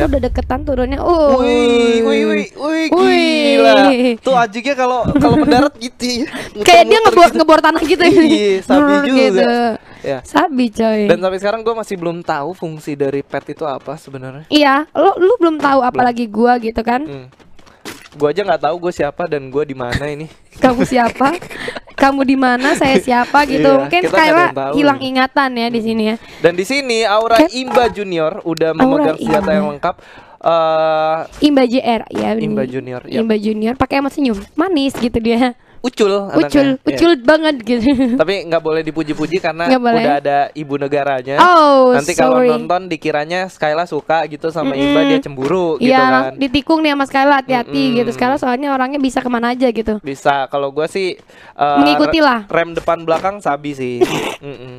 siap. udah deketan turunnya. oh, Wih, wih, wih, wih, gila. Tuh anjingnya kalau kalau mendarat gitu. Ya. Kayak dia ngebor gitu. ngebor tanah gitu. Iya, sabi juga. Gitu. Ya. Sabi coy. Dan sampai sekarang gue masih belum tahu fungsi dari pet itu apa sebenarnya. Iya, lo lu belum tahu apalagi gue gitu kan. Hmm. Gue aja nggak tahu gue siapa dan gue di mana ini. Kamu siapa? kamu di mana, saya siapa gitu. Iya, Mungkin Skyla hilang ingatan ya di sini ya. Dan di sini Aura Kep kan- Imba Junior udah memegang senjata yang lengkap. Uh, Imba JR ya. Imba Junior. Yep. Iya. Imba Junior pakai emot senyum, manis gitu dia ucul ucul anaknya. ucul yeah. banget gitu tapi nggak boleh dipuji-puji karena gak boleh. udah ada ibu negaranya oh, nanti kalau nonton dikiranya Skyla suka gitu sama mm -hmm. Iba dia cemburu iya, gitu ya, kan ditikung nih sama Skyla hati-hati mm -hmm. gitu Skyla soalnya orangnya bisa kemana aja gitu bisa kalau gue sih uh, eh, mengikuti lah rem depan belakang sabi sih mm -hmm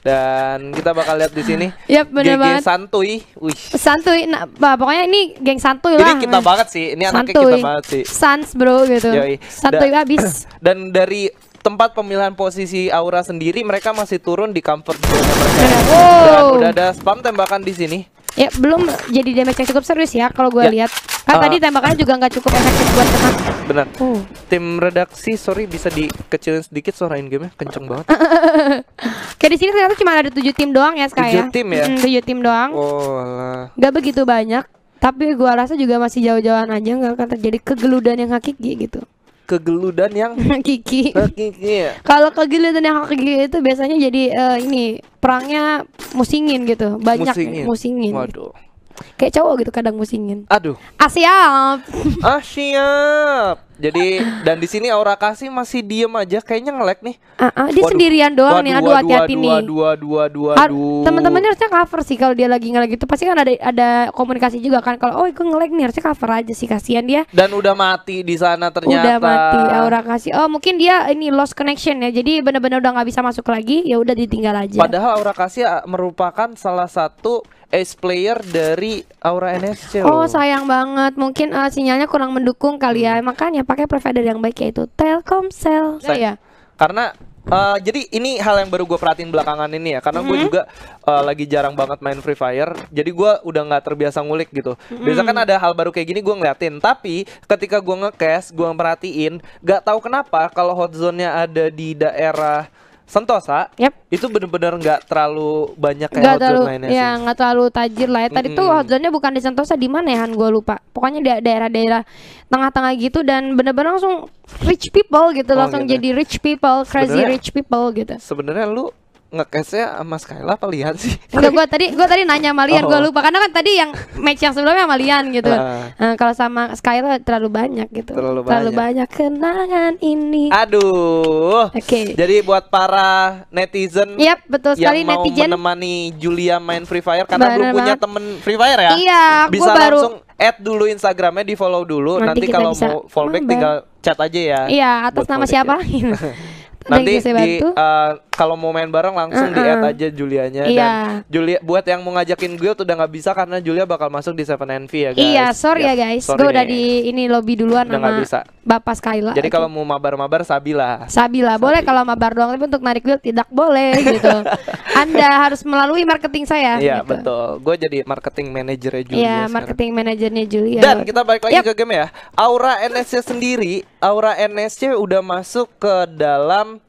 dan kita bakal lihat di sini. yep, bener geng, santuy. Wih. Santuy. Nah, pokoknya ini geng santuy lah. Ini kita banget sih. Ini anaknya kita banget sih. Sans bro gitu. Yoi. Santuy da Dan dari tempat pemilihan posisi Aura sendiri mereka masih turun di comfort zone mereka. Oh. Dan udah ada spam tembakan di sini. Ya, belum jadi damage yang cukup serius ya kalau gue ya. lihat. Kan uh, tadi eh, tembakannya juga nggak cukup efektif buat teman. Benar. Uh. Tim redaksi, sorry bisa dikecilin sedikit suara game-nya kenceng banget. Kayak di sini ternyata cuma ada tujuh tim doang ya sekarang ya. tim ya? Mm, tujuh tim doang. Oh lah. Gak begitu banyak. Tapi gua rasa juga masih jauh-jauhan aja nggak akan terjadi kegeludan yang hakiki gitu kegeludan yang kiki. kiki. Ya? Kalau kegeludan yang kiki itu biasanya jadi uh, ini perangnya musingin gitu, banyak musingin. musingin. Waduh kayak cowok gitu kadang musingin aduh ah siap ah, jadi dan di sini Aura kasih masih diem aja kayaknya ngelek nih. Uh, uh, dia sendirian doang waduh, nih. Aduh hati-hati nih. Dua kan dua dua dua. dua. Teman-temannya harusnya cover sih kalau dia lagi ngelek gitu. pasti kan ada ada komunikasi juga kan kalau oh gue ngelek nih harusnya cover aja sih kasihan dia. Dan udah mati di sana ternyata. Udah mati Aura kasih. Oh mungkin dia ini lost connection ya. Jadi benar-benar udah nggak bisa masuk lagi ya udah ditinggal aja. Padahal Aura kasih ah, merupakan salah satu ace player dari Aura NSC. Oh sayang banget, mungkin uh, sinyalnya kurang mendukung kali ya, hmm. makanya pakai provider yang baik yaitu Telkomsel. Nah, Saya. Iya. Karena Uh, jadi ini hal yang baru gue perhatiin belakangan ini ya, karena mm -hmm. gue juga uh, lagi jarang banget main Free Fire. Jadi gue udah nggak terbiasa ngulik gitu. Mm -hmm. Biasa kan ada hal baru kayak gini gue ngeliatin, tapi ketika gue ngecast, gue perhatiin gak tahu kenapa kalau hotzone-nya ada di daerah Sentosa, yep. itu bener-bener nggak terlalu banyak kayak gak terlalu, mainnya ya, nggak terlalu tajir lah ya. Tadi mm -hmm. tuh hotline bukan di Sentosa, di mana ya Han? Gue lupa. Pokoknya di daerah-daerah tengah-tengah gitu dan bener-bener langsung rich people gitu, oh, langsung gitu. Ya. jadi rich people, crazy sebenernya, rich people gitu. Sebenarnya lu ngekesnya sama Skyla apa lihat sih? Enggak gua tadi gua tadi nanya sama Lian, oh. gua lupa karena kan tadi yang match yang sebelumnya sama Lian gitu. Uh. Nah, kalau sama Skyla terlalu banyak gitu. Terlalu, terlalu banyak. banyak kenangan ini. Aduh. Oke. Okay. Jadi buat para netizen yep, betul sekali yang netizen mau menemani Julia main Free Fire karena Bener belum punya temen Free Fire ya. Iya, Bisa gua baru langsung add dulu Instagramnya di follow dulu nanti, nanti kalau mau fallback tinggal chat aja ya iya atas nama ya. siapa Nanti di uh, kalau mau main bareng langsung uh -uh. di add aja Julianya iya. dan Julia buat yang mau ngajakin gue udah nggak bisa karena Julia bakal masuk di Seven Envy ya guys. Iya, sorry ya, ya guys. Gue udah ya. di ini lobby duluan udah sama bisa. Bapak Skyla. Jadi kalau mau mabar-mabar Sabila. Sabila, boleh kalau mabar doang tapi untuk narik build tidak boleh gitu. Anda harus melalui marketing saya. Iya, gitu. betul. Gue jadi marketing manajernya Julia. Iya, marketing manajernya Julia. Dan kita balik lagi yep. ke game ya. Aura NSC sendiri aura NSC udah masuk ke dalam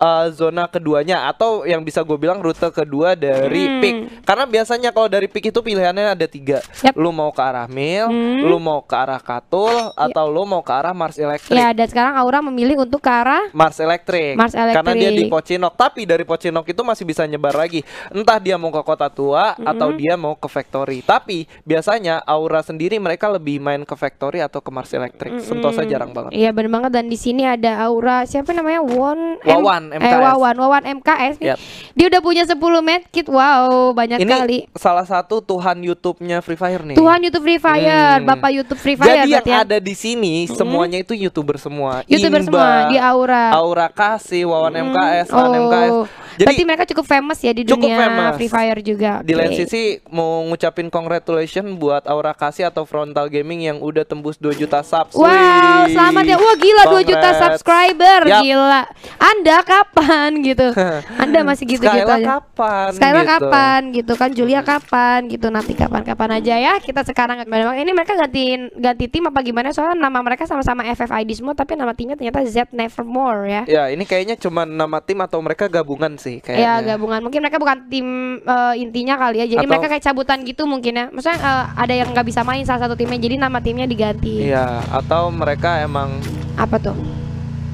uh, zona keduanya atau yang bisa gue bilang rute kedua dari hmm. pick karena biasanya kalau dari pick itu pilihannya ada tiga yep. lu mau ke arah mil hmm. lu mau ke arah katul atau yep. lu mau ke arah Mars Electric ya dan sekarang Aura memilih untuk ke arah Mars Electric Mars Electric karena dia di Pocinok tapi dari Pocinok itu masih bisa nyebar lagi entah dia mau ke kota tua hmm. atau dia mau ke factory tapi biasanya Aura sendiri mereka lebih main ke factory atau ke Mars Electric hmm. Sentosa jarang banget iya benar banget dan di sini ada Aura siapa namanya Won Wawan MKS. Eh, Wawan, Wawan MKS nih. Yep. Dia udah punya 10 medkit. Wow, banyak Ini kali. salah satu Tuhan YouTube-nya Free Fire nih. Tuhan YouTube Free Fire, hmm. Bapak YouTube Free Fire. Jadi yang ya? ada di sini hmm. semuanya itu YouTuber semua. YouTuber Inba, semua di Aura. Aura Kasih, Wawan hmm. MKS, Wawan oh. MKS. Jadi Berarti mereka cukup famous ya di cukup dunia famous. Free Fire juga. Di lain sisi mau ngucapin congratulation buat Aura Kasih atau Frontal Gaming yang udah tembus 2 juta subs. Wow, selamat ya. Wah, gila Congrats. 2 juta subscriber. Yep. Gila. Anda kan kapan gitu Anda masih gitu gitu Skyla aja kapan Skyla gitu. kapan gitu kan Julia kapan gitu nanti kapan-kapan aja ya kita sekarang ini mereka ganti ganti tim apa gimana soalnya nama mereka sama-sama FFID semua tapi nama timnya ternyata Z Nevermore ya ya ini kayaknya cuma nama tim atau mereka gabungan sih kayaknya ya gabungan mungkin mereka bukan tim uh, intinya kali ya jadi atau... mereka kayak cabutan gitu mungkin ya maksudnya uh, ada yang nggak bisa main salah satu timnya jadi nama timnya diganti iya atau mereka emang apa tuh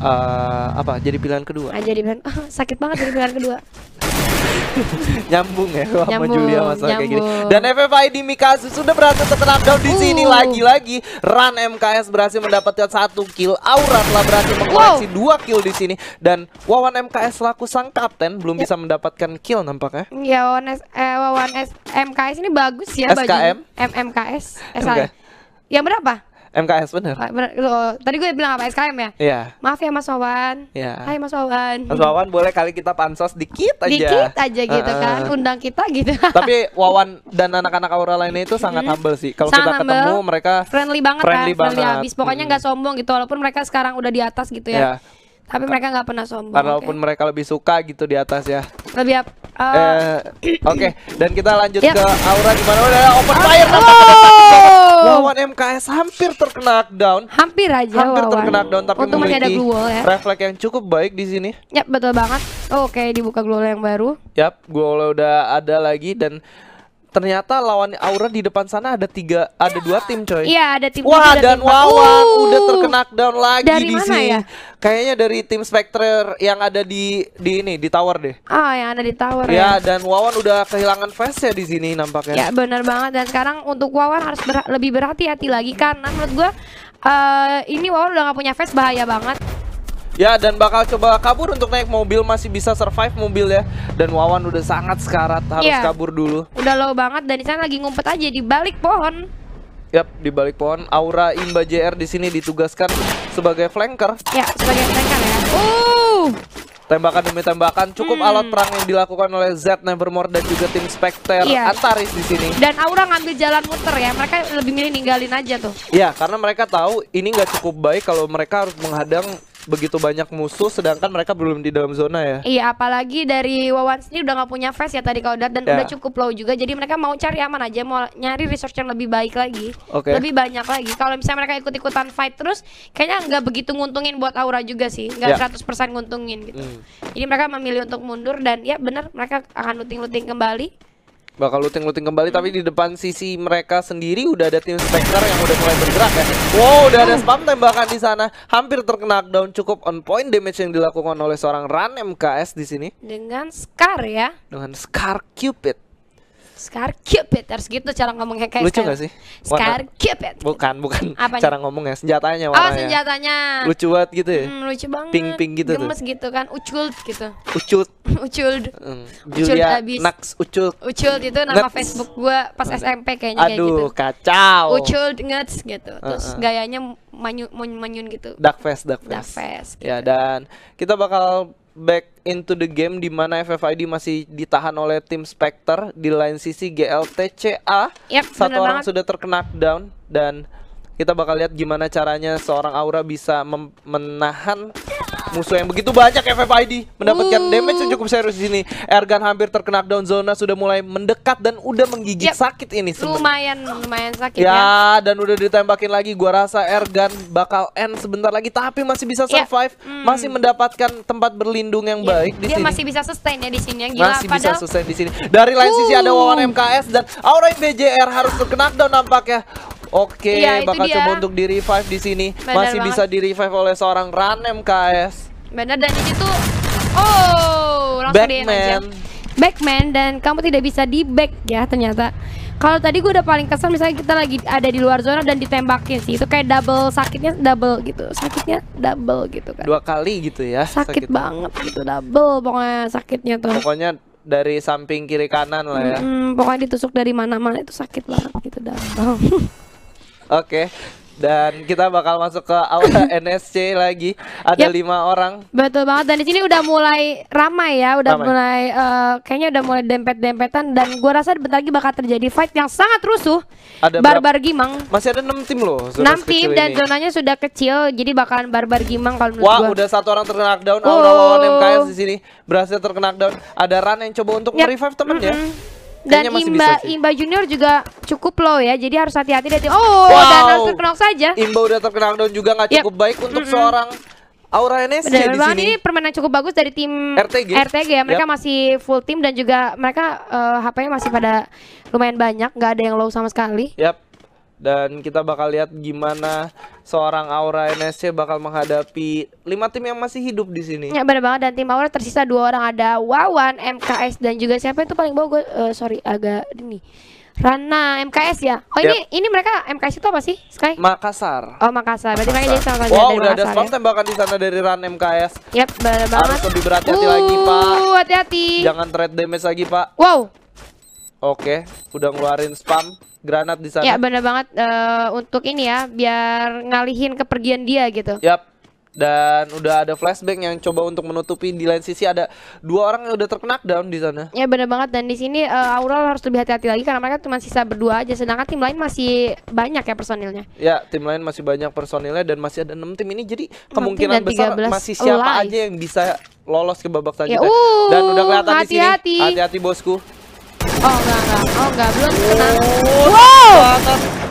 uh, apa jadi pilihan kedua ah, jadi pilihan oh, sakit banget jadi pilihan kedua nyambung ya sama Julia masalah nyambung. kayak gini. Dan FFI di Mikasa sudah berhasil down di sini uh. lagi-lagi. Run MKS berhasil mendapatkan satu kill. Aura telah berhasil mengoleksi wow. dua kill di sini dan Wawan MKS laku sang kapten belum yep. Ya. bisa mendapatkan kill nampaknya. Ya Wawan, S eh, Wawan S MKS ini bagus ya SKM. baju MMKS. Yang berapa? MKS bener. bener. Loh, tadi gue bilang apa SKM ya? Iya. Maaf ya Mas Wawan. Iya. Hai Mas Wawan. Mas Wawan boleh kali kita pansos dikit aja. Dikit aja gitu uh -uh. kan, undang kita gitu. Tapi Wawan dan anak-anak Aura lainnya itu sangat humble sih. Kalau kita humble, ketemu mereka friendly banget ya, friendly kan, friendly banget. abis. Pokoknya nggak hmm. sombong gitu walaupun mereka sekarang udah di atas gitu ya. Yeah. Tapi mereka nggak pernah sombong. Walaupun okay. mereka lebih suka gitu di atas ya lebih up. Uh, eh, oh. Oke, okay. dan kita lanjut yep. ke Aura di mana udah open fire oh. Wawan MKS hampir terkena down. Hampir aja Hampir Wawan. terkena down tapi Untung memiliki ada glue wall, ya. refleks yang cukup baik di sini. Yap, betul banget. Oh, oke, okay. dibuka glow yang baru. Yap, gua udah ada lagi dan ternyata lawan Aura di depan sana ada tiga ada dua tim coy. Iya, ada tim Wah, dan Wawan uh, udah terkena down lagi Dari di mana sini. Ya? kayaknya dari tim Spectre yang ada di di ini di tower deh. Ah, oh, yang ada di tower. Ya, ya. dan Wawan udah kehilangan face ya di sini nampaknya. Ya, benar banget dan sekarang untuk Wawan harus ber lebih berhati-hati lagi karena menurut gua uh, ini Wawan udah gak punya face bahaya banget. Ya dan bakal coba kabur untuk naik mobil masih bisa survive mobil ya dan Wawan udah sangat sekarat harus ya. kabur dulu. Udah low banget dan di sana lagi ngumpet aja di balik pohon. Yap, di balik pohon Aura Imba JR di sini ditugaskan sebagai flanker. Ya, sebagai flanker ya. Uh. Tembakan demi tembakan cukup hmm. alat perang yang dilakukan oleh Z Nevermore dan juga tim Specter yeah. Antaris di sini. Dan Aura ngambil jalan muter ya, mereka lebih milih ninggalin aja tuh. Iya, karena mereka tahu ini nggak cukup baik kalau mereka harus menghadang begitu banyak musuh sedangkan mereka belum di dalam zona ya iya apalagi dari Wawan sendiri udah nggak punya fast ya tadi kalau dan yeah. udah cukup low juga jadi mereka mau cari aman aja mau nyari resource yang lebih baik lagi okay. lebih banyak lagi kalau misalnya mereka ikut ikutan fight terus kayaknya nggak begitu nguntungin buat Aura juga sih nggak yeah. Ya. 100% nguntungin gitu mm. jadi mereka memilih untuk mundur dan ya benar mereka akan looting looting kembali bakal looting-looting kembali tapi di depan sisi mereka sendiri udah ada tim Specter yang udah mulai bergerak ya. Wow, udah ada spam tembakan di sana. Hampir terkena down cukup on point damage yang dilakukan oleh seorang Run MKS di sini. Dengan Scar ya. Dengan Scar Cupid. Scar Cupid harus gitu cara ngomongnya kayak lucu gak sih Scar Cupid bukan bukan Apanya? cara ngomongnya senjatanya oh, warnanya. oh senjatanya lucu banget gitu ya hmm, lucu banget pink pink gitu gemes tuh. gitu kan ucult gitu ucult ucult hmm. ucul Julia ucult abis. Nax ucult ucult itu nama Nuts. Facebook gua pas hmm. SMP kayaknya aduh, kayak gitu aduh kacau ucult nuts gitu hmm, terus uh -uh. gayanya manyun manyun gitu dark face dark face, dark face ya, gitu. ya dan kita bakal back into the game di mana FFID masih ditahan oleh tim Spectre di lain sisi GLTCA yep, satu orang banget. sudah terkena down dan kita bakal lihat gimana caranya seorang Aura bisa menahan Musuh yang begitu banyak FFID mendapatkan hmm. damage yang cukup serius di sini. Ergan hampir terkena down zona sudah mulai mendekat dan udah menggigit yep. sakit ini sebenernya. Lumayan lumayan sakit ya. Ya, dan udah ditembakin lagi gua rasa Ergan bakal end sebentar lagi tapi masih bisa ya. survive, yep. hmm. masih mendapatkan tempat berlindung yang yep. Ya. baik di Dia sini. masih bisa sustain ya di sini yang gila Masih padahal... bisa sustain di sini. Dari lain uh. sisi ada Wawan MKS dan Aura BJR harus terkena down nampaknya. Oke, ya, bakal coba untuk di revive di sini. Bener Masih banget. bisa di revive oleh seorang Ran MKS. Benar dan ini tuh oh, langsung Backman. aja. Backman dan kamu tidak bisa di back ya ternyata. Kalau tadi gue udah paling kesel misalnya kita lagi ada di luar zona dan ditembakin sih. Itu kayak double sakitnya double gitu. Sakitnya double gitu kan. Dua kali gitu ya. Sakit, sakit banget gitu double pokoknya sakitnya tuh. Pokoknya dari samping kiri kanan lah ya. Hmm, pokoknya ditusuk dari mana-mana itu sakit banget gitu double. Oke. Dan kita bakal masuk ke aula NSC lagi. Ada yep. lima orang. Betul banget. Dan di sini udah mulai ramai ya, udah ramai. mulai uh, kayaknya udah mulai dempet-dempetan dan gua rasa bentar lagi bakal terjadi fight yang sangat rusuh. Ada Barbar -bar Gimang. Masih ada enam tim loh. Enam tim dan ini. zonanya sudah kecil, jadi bakalan Barbar -bar Gimang kalau menurut Wah, gua. udah satu orang terkena down. Aura oh. lawan MKS di sini berhasil terkena down. Ada Ran yang coba untuk yep. revive temennya. Mm -hmm dan Imba Imba Junior juga cukup low ya. Jadi harus hati-hati deh. Oh, wow. dan harus saja. Imba udah terkena down juga nggak cukup yep. baik untuk mm -hmm. seorang Aura ini. Bener, di sini. ini permainan cukup bagus dari tim RTG. RTG ya. Mereka yep. masih full tim dan juga mereka uh, eh, HP-nya masih pada lumayan banyak, nggak ada yang low sama sekali. Yap dan kita bakal lihat gimana seorang Aura NSC bakal menghadapi lima tim yang masih hidup di sini. Ya benar banget dan tim Aura tersisa dua orang ada Wawan, MKS dan juga siapa itu paling bawah eh, gue uh, sorry agak ini. Rana MKS ya. Oh yep. ini mereka MKS itu apa sih? Sky? Makassar. Oh Makassar. Berarti mereka jadi sama kan Wow, udah Makassar, ada spam ya? di sana dari Rana MKS. Yap, benar banget. Harus lebih berhati-hati lagi, Pak. Uh, hati-hati. Jangan trade damage lagi, Pak. Wow, Oke, udah ngeluarin spam granat di sana. Ya, benar banget uh, untuk ini ya, biar ngalihin kepergian dia gitu. Yap. Dan udah ada flashback yang coba untuk menutupi di lain sisi ada dua orang yang udah terkena down di sana. Ya benar banget dan di sini uh, eh, Aurora harus lebih hati-hati lagi karena mereka cuma sisa berdua aja sedangkan tim lain masih banyak ya personilnya. Ya, tim lain masih banyak personilnya dan masih ada enam tim ini jadi kemungkinan besar masih siapa alive. aja yang bisa lolos ke babak ya, selanjutnya. Ya, uh, dan udah uh, kelihatan hati -hati. di sini. Hati-hati bosku. Oh enggak enggak. Oh enggak belum kena. Oh, wow.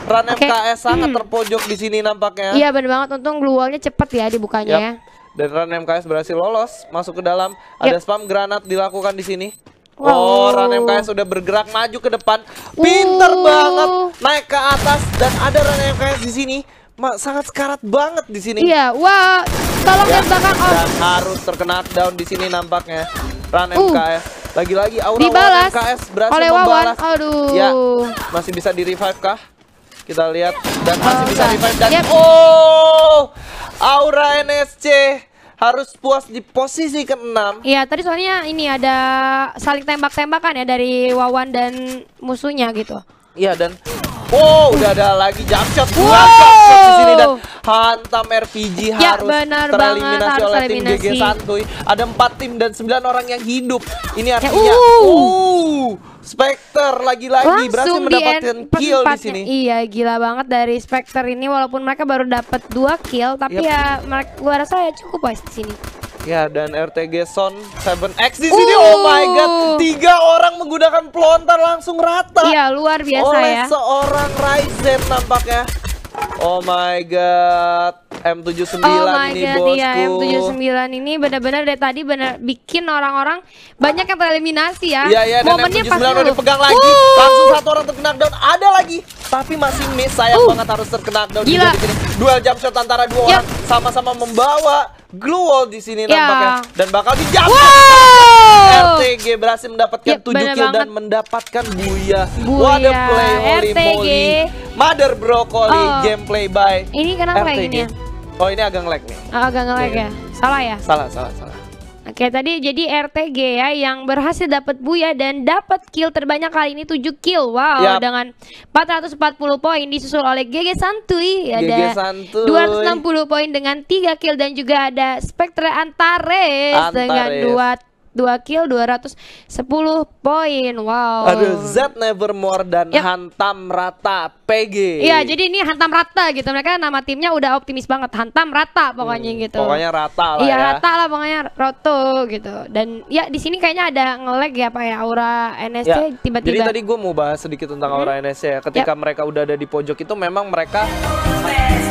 Run okay. MKS sangat hmm. terpojok di sini nampaknya. Iya benar banget. Untung gluwalnya cepat ya dibukanya yep. Ya. Dan run MKS berhasil lolos masuk ke dalam. Yep. Ada spam granat dilakukan di sini. Wow. Oh, Run MKS sudah bergerak maju ke depan. Uh. Pinter uh. banget naik ke atas dan ada Run MKS di sini. Ma, sangat sekarat banget di sini. Iya, wah, wow. tolong ya, dari belakang. Oh. Dan harus terkena down di sini nampaknya. Run uh. MKS lagi-lagi aura Dibalas KS berhasil oleh Wawan. Membalas. Aduh. Ya, masih bisa di revive kah? Kita lihat dan masih oh, bisa revive dan yep. oh! Aura NSC harus puas di posisi ke-6. Iya, tadi soalnya ini ada saling tembak-tembakan ya dari Wawan dan musuhnya gitu. Iya, dan Wow, udah ada lagi jump shot. Wow. Jump di sini dan hantam RPG ya, harus benar tereliminasi banget, oleh harus tim eliminasi. GG Santuy. Ada empat tim dan 9 orang yang hidup. Ini ya, artinya ya, uh. uh Specter lagi-lagi berhasil mendapatkan kill di sini. Iya, gila banget dari Specter ini walaupun mereka baru dapat dua kill tapi yep. ya mereka gua rasa ya cukup guys di sini. Ya, dan RTG Son 7X di sini. Uh. Oh my god, tiga orang menggunakan pelontar langsung rata. Iya, luar biasa oleh ya. Oleh seorang Ryzen nampaknya. Oh my god, M79 oh my ini god, iya, bosku. Iya, M79 ini benar-benar dari tadi benar bikin orang-orang banyak yang tereliminasi ya. Iya, iya, dan Momennya M79 udah dipegang lagi. Uh. Langsung satu orang terkena down, ada lagi. Tapi masih miss, sayang uh. banget harus terkena down Gila. Dua di sini. Dual jump shot antara dua yep. Ya. orang sama-sama membawa glue wall di sini yeah. nampaknya dan bakal dijamuk. Wow. RTG berhasil mendapatkan yep, 7 kill banget. dan mendapatkan buaya. buaya. What the play holy Mother broccoli oh. gameplay by. Ini kenapa ini ya? Oh, ini agak ngelag nih. Oh, agak ngelag yeah. ya. Salah ya? Salah, salah, salah. Oke, tadi jadi RTG ya yang berhasil dapat Buya dan dapat kill terbanyak kali ini 7 kill. Wow, Yap. dengan 440 poin disusul oleh GG Santuy ada Gege Santuy. 260 poin dengan 3 kill dan juga ada Spectre Antares, Antares. dengan 2 2 kill 210 poin. Wow. Aduh, Z Nevermore dan yep. Hantam Rata PG. Iya, jadi ini Hantam Rata gitu. Mereka nama timnya udah optimis banget Hantam Rata pokoknya hmm, gitu. Pokoknya rata lah Iya, ya. rata lah pokoknya Roto gitu. Dan ya di sini kayaknya ada ngeleg ya Pak ya aura NSC tiba ya, tiba-tiba. Jadi tadi gue mau bahas sedikit tentang hmm. aura NSC ya. Ketika yep. Ya. mereka udah ada di pojok itu memang mereka